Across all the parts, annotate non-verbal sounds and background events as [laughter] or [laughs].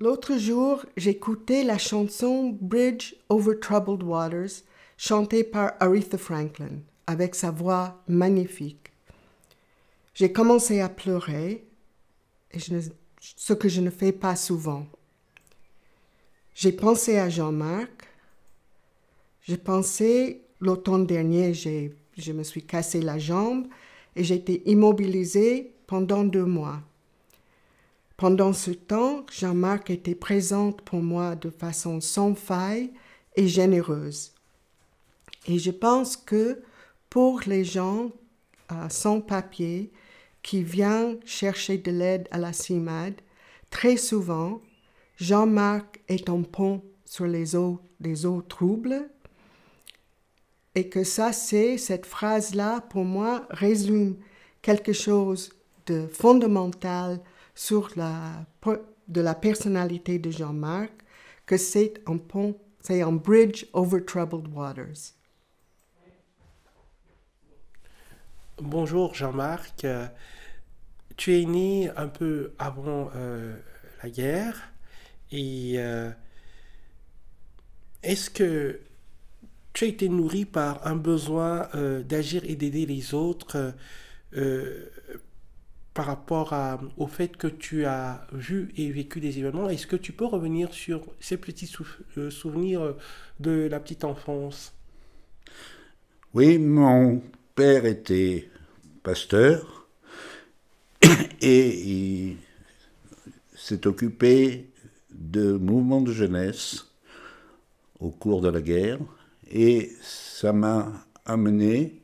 L'autre jour, j'écoutais la chanson Bridge Over Troubled Waters chantée par Aretha Franklin avec sa voix magnifique. J'ai commencé à pleurer, et ce que je ne fais pas souvent. J'ai pensé à Jean-Marc. J'ai pensé, l'automne dernier, je me suis cassé la jambe et j'ai été immobilisée pendant deux mois. Pendant ce temps, Jean-Marc était présent pour moi de façon sans faille et généreuse. Et je pense que pour les gens euh, sans papier qui viennent chercher de l'aide à la CIMAD, très souvent, Jean-Marc est un pont sur les eaux des eaux troubles et que ça, c'est cette phrase-là, pour moi, résume quelque chose de fondamental sur la, de la personnalité de Jean-Marc que c'est un pont, c'est un bridge over troubled waters. Bonjour Jean-Marc, euh, tu es né un peu avant euh, la guerre et euh, est-ce que tu as été nourri par un besoin d'agir et d'aider les autres par rapport au fait que tu as vu et vécu des événements, est-ce que tu peux revenir sur ces petits euh, souvenirs euh, de la petite enfance Oui, mon père était pasteur [coughs] et il s'est occupé de mouvements de jeunesse au cours de la guerre et ça m'a amené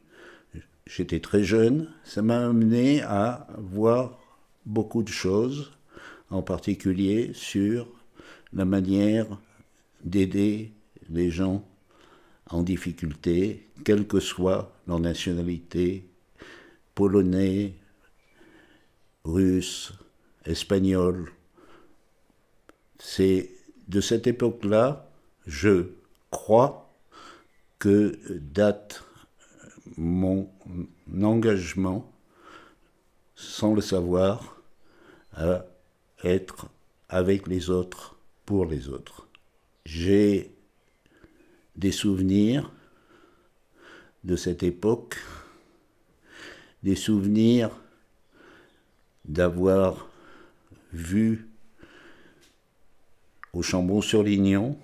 J'étais très jeune, ça m'a amené à voir beaucoup de choses, en particulier sur la manière d'aider les gens en difficulté, quelle que soit leur nationalité, polonais, russe, espagnol. C'est de cette époque-là, je crois, que date mon engagement, sans le savoir, à être avec les autres, pour les autres. J'ai des souvenirs de cette époque, des souvenirs d'avoir vu au Chambon-sur-Lignon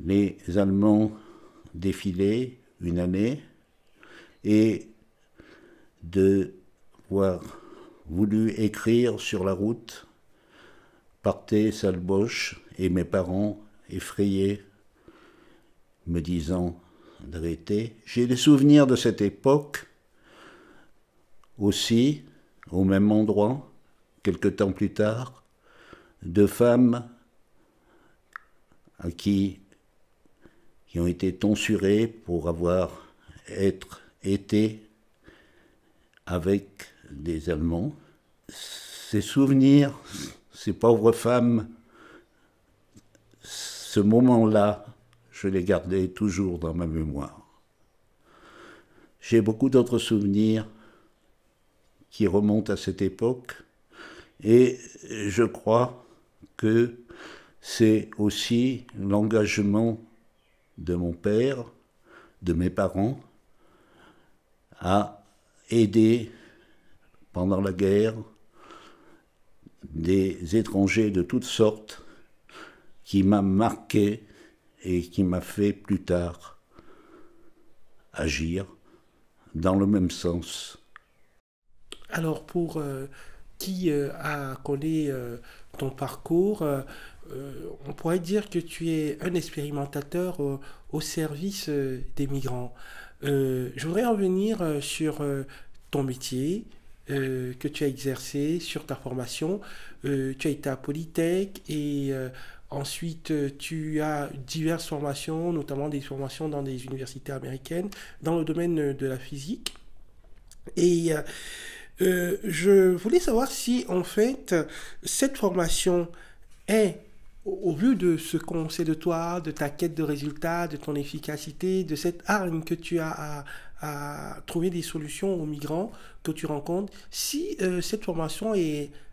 les Allemands défilé une année et de voir voulu écrire sur la route, partait salbosch et mes parents, effrayés, me disant d'arrêter. J'ai des souvenirs de cette époque, aussi, au même endroit, quelque temps plus tard, de femmes à qui qui ont été tonsurés pour avoir être, été avec des Allemands. Ces souvenirs, ces pauvres femmes, ce moment-là, je les gardais toujours dans ma mémoire. J'ai beaucoup d'autres souvenirs qui remontent à cette époque et je crois que c'est aussi l'engagement de mon père, de mes parents, à aider pendant la guerre des étrangers de toutes sortes qui m'a marqué et qui m'a fait plus tard agir dans le même sens. Alors pour euh, qui euh, a collé euh, ton parcours, euh, on pourrait dire que tu es un expérimentateur au, service euh, des migrants. Euh, je voudrais revenir sur ton métier, que tu as exercé sur ta formation. tu as été à Polytech et ensuite tu as diverses formations, notamment des formations dans des universités américaines dans le domaine de la physique. Et je voulais savoir si en fait cette formation est au vu de ce qu'on sait de toi, de ta quête de résultats, de ton efficacité, de cette arme que tu as à, trouver des solutions aux migrants que tu rencontres, si euh, cette formation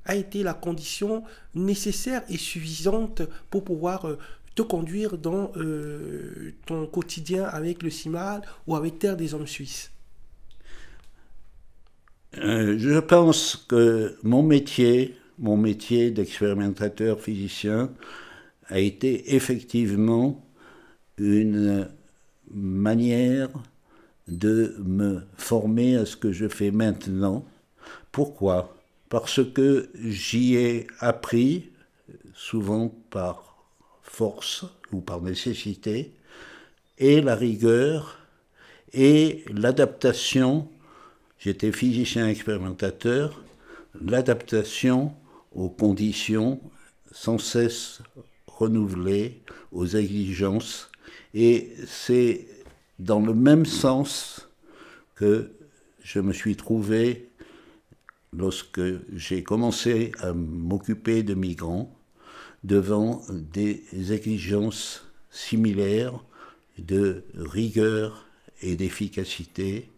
a été la condition nécessaire et suffisante pour pouvoir euh, te conduire dans euh, ton quotidien avec le CIMAL ou avec Terre des Hommes Suisses Je pense que mon métier, mon métier d'expérimentateur physicien, a été effectivement une manière de me former à ce que je fais maintenant. Pourquoi Parce que j'y ai appris, souvent par force ou par nécessité, et la rigueur et l'adaptation, j'étais physicien expérimentateur, l'adaptation aux conditions sans cesse renouvelé, aux exigences. Et c'est dans le même sens que je me suis trouvé lorsque j'ai commencé à m'occuper de migrants devant des exigences similaires de rigueur et d'efficacité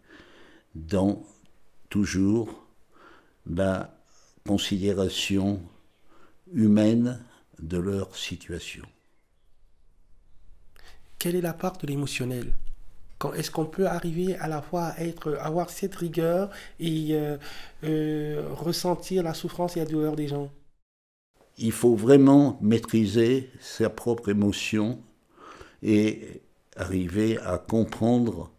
dans toujours la considération humaine de leur situation. Quelle est la part de l'émotionnel est-ce qu'on peut arriver à la fois à être, avoir cette rigueur et euh, euh, ressentir la souffrance et la douleur des gens Il faut vraiment maîtriser sa propre émotion et arriver à comprendre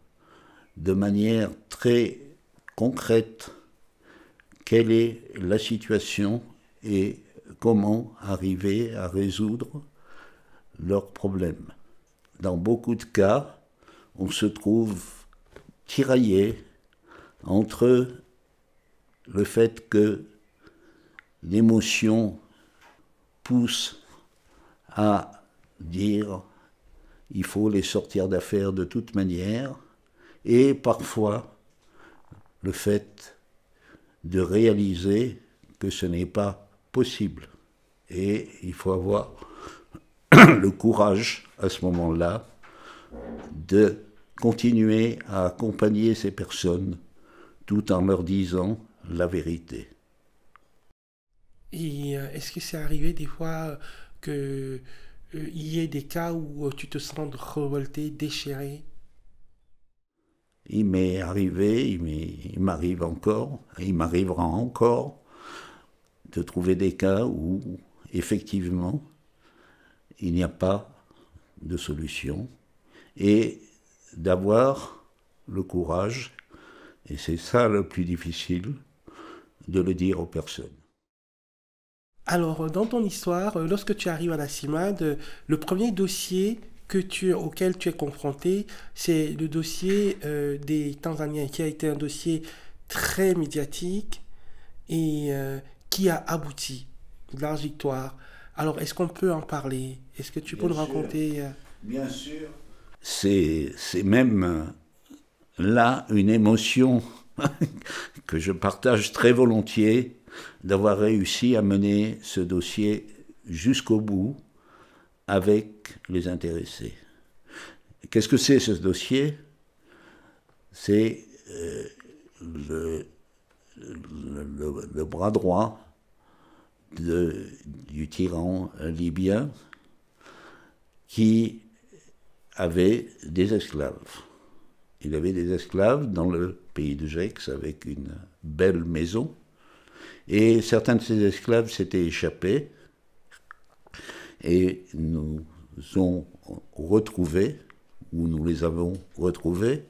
de manière très concrète quelle est la situation et comment arriver à résoudre leurs problèmes. Dans beaucoup de cas, on se trouve tiraillé entre le fait que l'émotion pousse à dire il faut les sortir d'affaires de toute manière, et parfois le fait de réaliser que ce n'est pas possible. Et il faut avoir [clears throat] le courage à ce moment-là de continuer à accompagner ces personnes tout en leur disant la vérité. Et euh, est-ce que c'est arrivé des fois euh, qu'il euh, y ait des cas où tu te sens revolté, déchiré Il m'est arrivé, il m'arrive encore, il m'arrivera encore de trouver des cas où, effectivement, il n'y a pas de solution et d'avoir le courage, et c'est ça le plus difficile, de le dire aux personnes. Alors, dans ton histoire, euh, lorsque tu arrives à la CIMAD, le premier dossier que tu, auquel tu es confronté, c'est le dossier euh, des Tanzaniens, qui a été un dossier très médiatique et euh, qui a abouti, de la victoire. Alors, est-ce qu'on peut en parler Est-ce que tu peux le nous raconter euh, Bien sûr. C'est même euh, là une émotion [laughs] que je partage très volontiers d'avoir réussi à mener ce dossier jusqu'au bout avec les intéressés. Qu'est-ce que c'est ce dossier C'est euh, le le, bras droit du tyran libyen qui avait des esclaves. Il avait des esclaves dans le pays de Gex avec une belle maison. Et certains de ces esclaves s'étaient échappés et nous ont retrouvés, ou nous les avons retrouvés.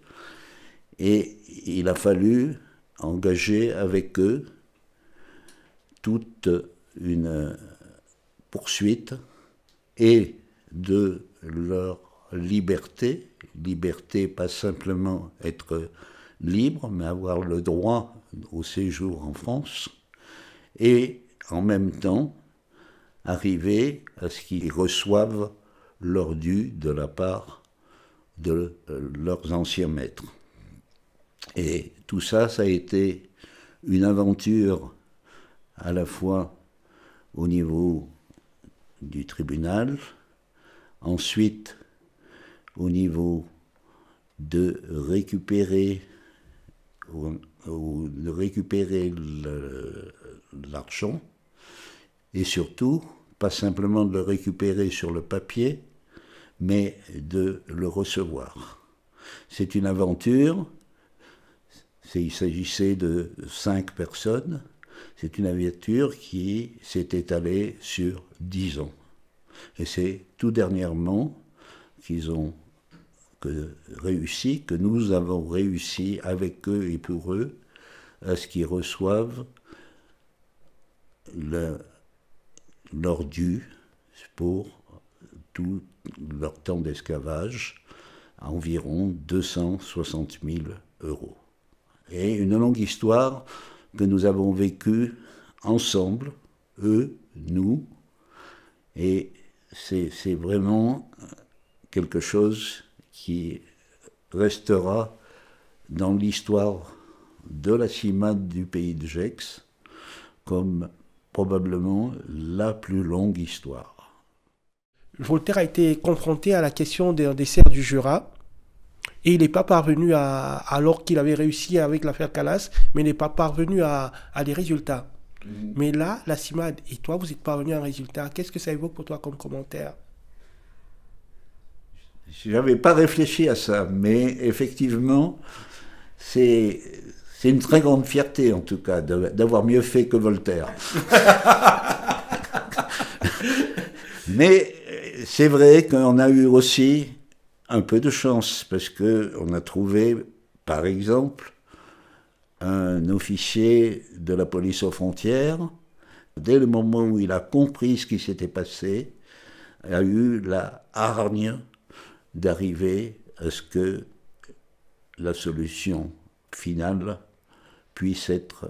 Et il a fallu engager avec eux toute une poursuite et de leur liberté, liberté pas simplement être libre, mais avoir le droit au séjour en France, et en même temps arriver à ce qu'ils reçoivent leur dû de la part de leurs anciens maîtres. Et tout ça, ça a été une aventure à la fois au niveau du tribunal, ensuite au niveau de récupérer, de récupérer l'argent, et surtout, pas simplement de le récupérer sur le papier, mais de le recevoir. C'est une aventure il s'agissait de cinq personnes. C'est une aventure qui s'est étalée sur dix ans. Et c'est tout dernièrement qu'ils ont que réussi, que nous avons réussi avec eux et pour eux, à ce qu'ils reçoivent leur dû pour tout leur temps d'esclavage, environ 260 000 euros et une longue histoire que nous avons vécue ensemble, eux, nous, et c'est vraiment euh, quelque chose qui restera dans l'histoire de la cimade du pays de Gex comme probablement la plus longue histoire. Voltaire a été confronté à la question des desserts du Jura et il n'est pas parvenu à, alors qu'il avait réussi avec l'affaire Calas, mais il n'est pas parvenu à, des résultats. Mm. Mais là, la CIMAD et toi, vous êtes parvenu à un résultat. Qu'est-ce que ça évoque pour toi comme commentaire Je n'avais pas réfléchi à ça, mais effectivement, c'est une très grande fierté, en tout cas, d'avoir mieux fait que Voltaire. [laughs] mais euh, c'est vrai qu'on a eu aussi un peu de chance, parce que on a trouvé, par exemple, un officier de la police aux frontières, dès le moment où il a compris ce qui s'était passé, a eu la hargne d'arriver à ce que la solution finale puisse être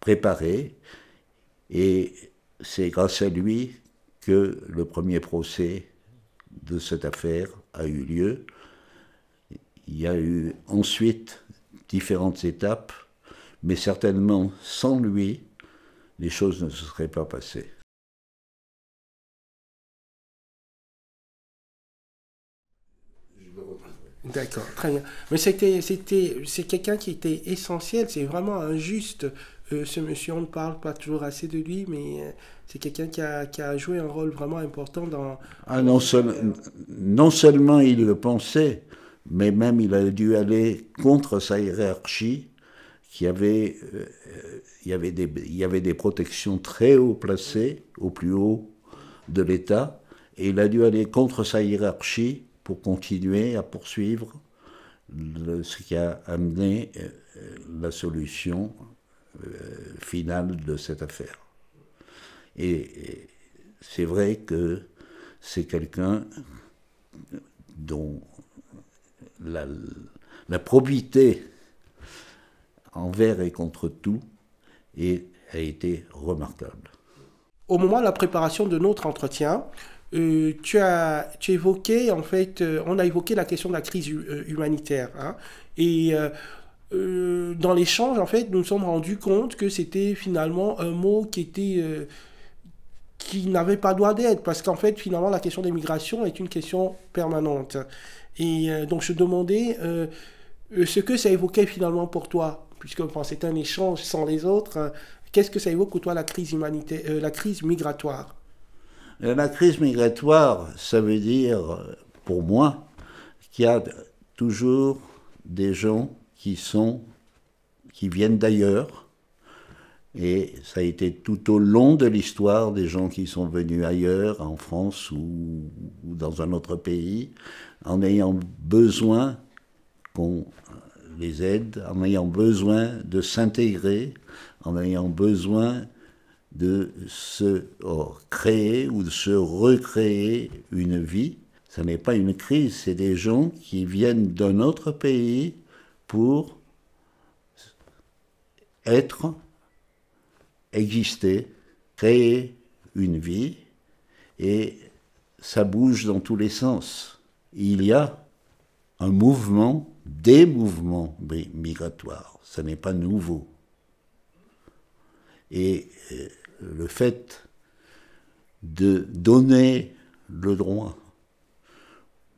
préparée. Et c'est grâce à lui que le premier procès de cette affaire a eu lieu. Il y a eu ensuite différentes étapes, mais certainement sans lui, les choses ne se seraient pas passées. D'accord, très bien. Mais c'était, c'est quelqu'un qui était essentiel. C'est vraiment injuste. Euh, ce monsieur, on ne parle pas toujours assez de lui, mais euh, c'est quelqu'un qui a, joué un rôle vraiment important dans... Ah, non, seulement il le pensait, mais même il a dû aller contre sa hiérarchie, qui avait, euh, il, y avait des, il y avait des protections très haut placées, au plus haut de l'État, et il a dû aller contre sa hiérarchie pour continuer à poursuivre ce qui a amené euh, la solution euh, finale de cette affaire. Et c'est vrai que c'est quelqu'un dont la, probité envers et contre tout a été remarquable. Au moment de la préparation de notre entretien, euh, tu as tu en fait, euh, on a évoqué la question de la crise euh, humanitaire, hein. et dans l'échange en fait, nous nous sommes rendus compte que c'était finalement un mot qui était qui n'avait pas droit d'être, parce qu'en fait, finalement, la question des migrations est une question permanente. Et euh, donc, je demandais euh, euh, ce que ça évoquait finalement pour toi, puisque enfin, c'est un échange sans les autres. Qu'est-ce que ça évoque pour toi la crise, humanité, la crise migratoire La crise migratoire, ça veut dire, pour moi, qu'il y a toujours des gens qui sont, qui viennent d'ailleurs, et ça a été tout au long de l'histoire des gens qui sont venus ailleurs, en France ou, dans un autre pays, en ayant besoin qu'on les aide, en ayant besoin de s'intégrer, en ayant besoin de se oh, créer ou de se recréer une vie. Ce n'est pas une crise, c'est des gens qui viennent d'un autre pays pour être exister, créer une vie, et ça bouge dans tous les sens. Il y a un mouvement, des mouvements migratoires, ça n'est pas nouveau. Et euh, le fait de donner le droit,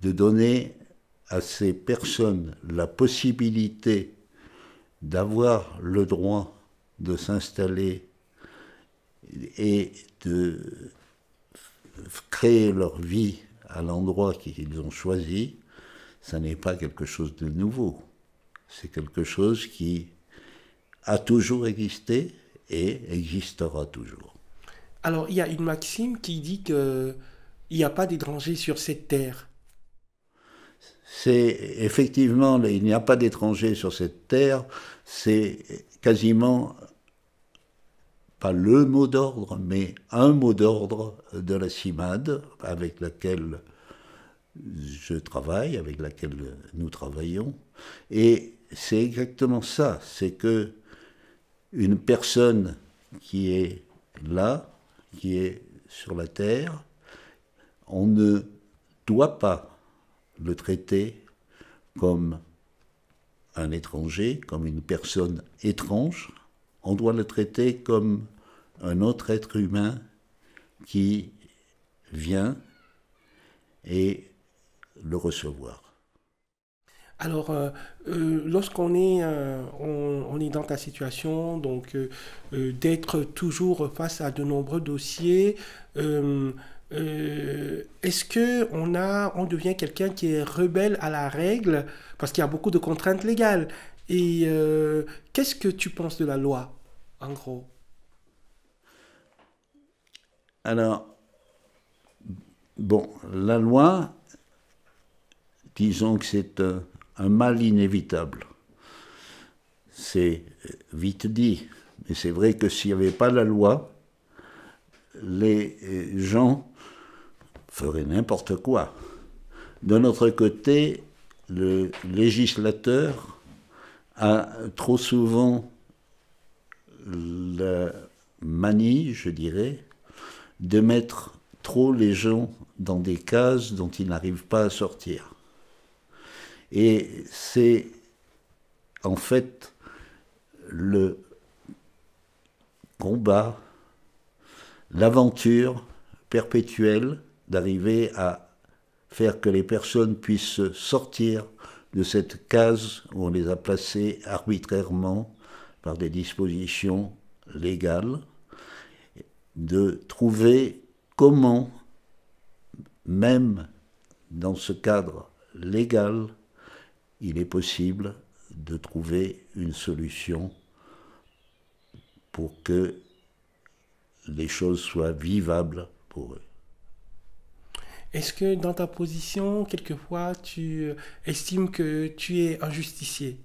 de donner à ces personnes la possibilité d'avoir le droit de s'installer et de créer leur vie à l'endroit qu'ils ont choisi, ça n'est pas quelque chose de nouveau. C'est quelque chose qui a toujours existé et existera toujours. Alors, il y a une maxime qui dit qu'il n'y a pas d'étrangers sur cette terre. C'est effectivement, il n'y a pas d'étrangers sur cette terre, c'est quasiment le mot d'ordre, mais un mot d'ordre de la CIMAD avec laquelle je travaille, avec laquelle nous travaillons. Et c'est exactement ça, c'est que une personne qui est là, qui est sur la terre, on ne doit pas le traiter comme un étranger, comme une personne étrange, on doit le traiter comme un autre être humain qui vient et le recevoir. Alors, euh, euh, lorsqu'on est, euh, est dans ta situation, donc d'être toujours face à de nombreux dossiers, est-ce que on devient quelqu'un qui est rebelle à la règle parce qu'il y a beaucoup de contraintes légales Et qu'est-ce que tu penses de la loi, en gros alors, bon, la loi, disons que c'est euh, un, mal inévitable. C'est euh, vite dit, mais c'est vrai que s'il n'y avait pas la loi, les euh, gens feraient n'importe quoi. De notre côté, le législateur a trop souvent la manie, je dirais, de mettre trop les gens dans des cases dont ils n'arrivent pas à sortir. Et c'est en fait le combat, l'aventure perpétuelle d'arriver à faire que les personnes puissent sortir de cette case où on les a placées arbitrairement par des dispositions légales de trouver comment, même dans ce cadre légal, il est possible de trouver une solution pour que les choses soient vivables pour eux. Est-ce que dans ta position, quelquefois, tu euh, estimes que tu es un justicier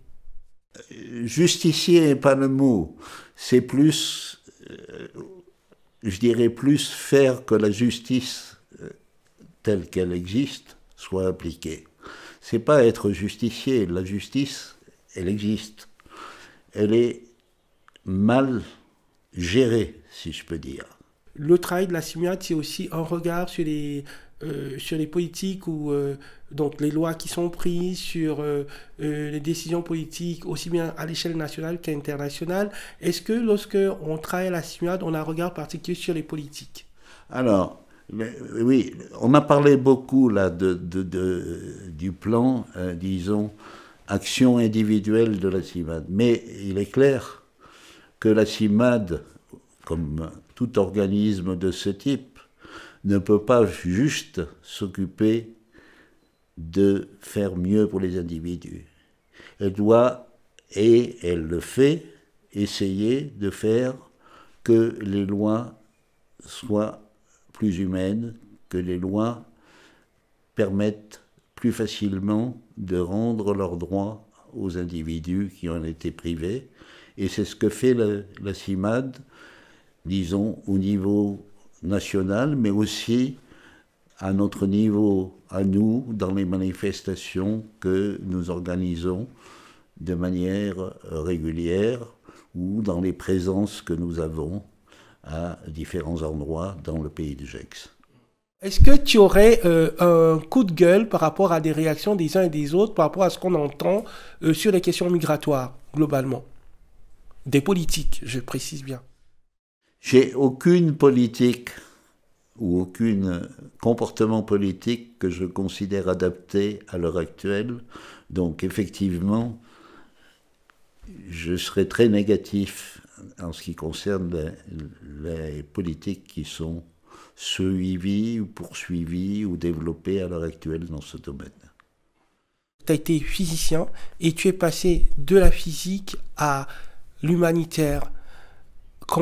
Justicier n'est pas le mot, c'est plus euh, je dirais plus faire que la justice euh, telle qu'elle existe soit appliquée. C'est pas être justicier, la justice, elle existe. Elle est mal gérée, si je peux dire. Le travail de la CIMIAT, c'est aussi un regard sur les, euh, sur les politiques ou euh, donc les lois qui sont prises, sur euh, les décisions politiques, aussi bien à l'échelle nationale qu'internationale. Est-ce que lorsque on travaille la CIMAD, on a un regard particulier sur les politiques Alors, oui, on a parlé beaucoup là de, du plan, disons, action individuelle de la CIMAD. Mais il est clair que la CIMAD, comme tout organisme de ce type, ne peut pas juste s'occuper de faire mieux pour les individus. Elle doit, et elle le fait, essayer de faire que les lois soient plus humaines, que les lois permettent plus facilement de rendre leurs droits aux individus qui en étaient privés. Et c'est ce que fait la, la CIMAD, disons, au niveau national, mais aussi à notre niveau, à nous, dans les manifestations que nous organisons de manière régulière ou dans les présences que nous avons à différents endroits dans le pays du Gex. Est-ce que tu aurais euh, un coup de gueule par rapport à des réactions des uns et des autres, par rapport à ce qu'on entend euh, sur les questions migratoires, globalement Des politiques, je précise bien. J'ai aucune politique ou aucun comportement politique que je considère adapté à l'heure actuelle. Donc effectivement, je serais très négatif en ce qui concerne les, politiques qui sont suivies ou poursuivies ou développées à l'heure actuelle dans ce domaine. Tu as été physicien et tu es passé de la physique à l'humanitaire,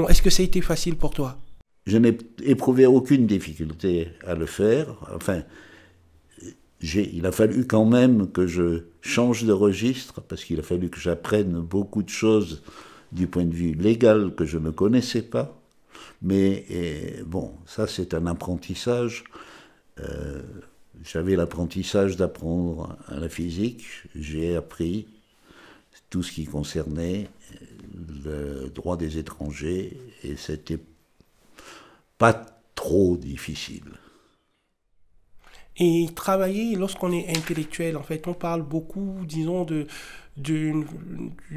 est-ce que ça a été facile pour toi Je n'ai éprouvé aucune difficulté à le faire. Enfin, il a fallu quand même que je change de registre, parce qu'il a fallu que j'apprenne beaucoup de choses du point de vue légal que je ne connaissais pas. Mais bon, ça c'est un apprentissage. Euh, j'avais l'apprentissage d'apprendre la physique. J'ai appris tout ce qui concernait le droit des étrangers et c'était pas trop difficile. Et travailler lorsqu'on est intellectuel, en fait, on parle beaucoup, disons, de, d'une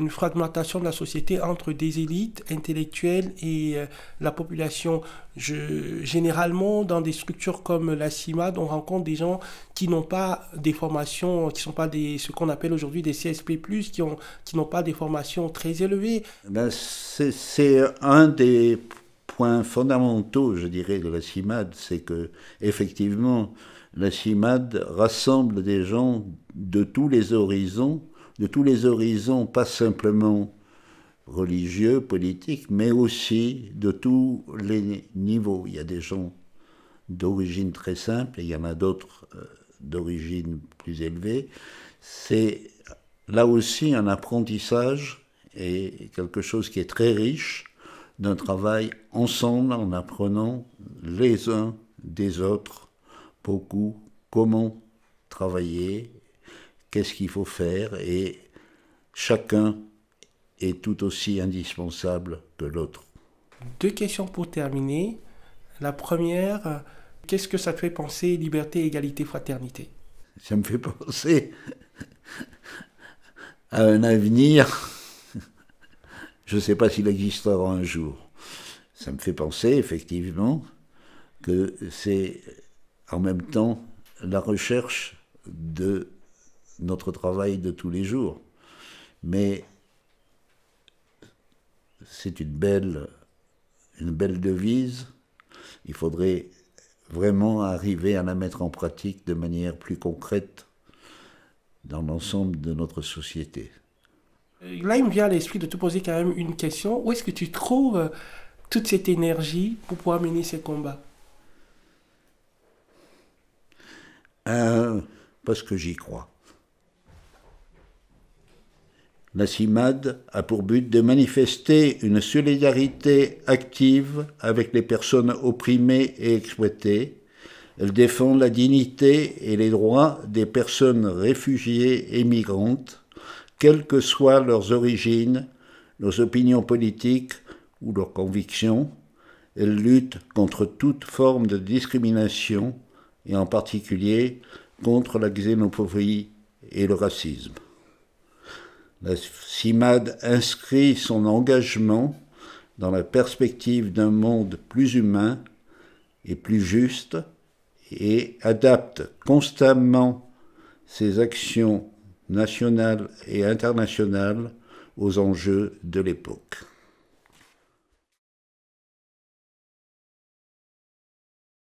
fragmentation de la société entre des élites intellectuelles et euh, la population. généralement, dans des structures comme la CIMAD, on rencontre des gens qui n'ont pas des formations, qui ne sont pas des, ce qu'on appelle aujourd'hui des CSP+, qui n'ont qui pas des formations très élevées. Eh ben, c'est un des points fondamentaux, je dirais, de la CIMAD, c'est que effectivement, la CIMAD rassemble des gens de tous les horizons de tous les horizons, pas simplement religieux, politiques, mais aussi de tous les niveaux. Il y a des gens d'origine très simple et il y en a d'autres euh, d'origine plus élevée. C'est là aussi un apprentissage et quelque chose qui est très riche d'un travail ensemble en apprenant les uns des autres beaucoup comment travailler qu'est-ce qu'il faut faire et chacun est tout aussi indispensable que l'autre. Deux questions pour terminer. La première, qu'est-ce que ça fait penser liberté, égalité, fraternité Ça me fait [laughs] penser à un avenir, je ne sais pas s'il existera un jour. Ça me fait penser effectivement que c'est en même temps la recherche de notre travail de tous les jours. Mais c'est une belle, une belle devise. Il faudrait vraiment arriver à la mettre en pratique de manière plus concrète dans l'ensemble de notre société. Là, il me vient à l'esprit de te poser quand même une question. Où est-ce que tu trouves euh, toute cette énergie pour pouvoir mener ces combats euh, Parce que j'y crois. La a pour but de manifester une solidarité active avec les personnes opprimées et exploitées. Elle défend la dignité et les droits des personnes réfugiées et migrantes, quelles que soient leurs origines, leurs opinions politiques ou leurs convictions. Elle lutte contre toute forme de discrimination et en particulier contre la xénophobie et le racisme. La CIMAD inscrit son engagement dans la perspective d'un monde plus humain et plus juste et adapte constamment ses actions nationales et internationales aux enjeux de l'époque.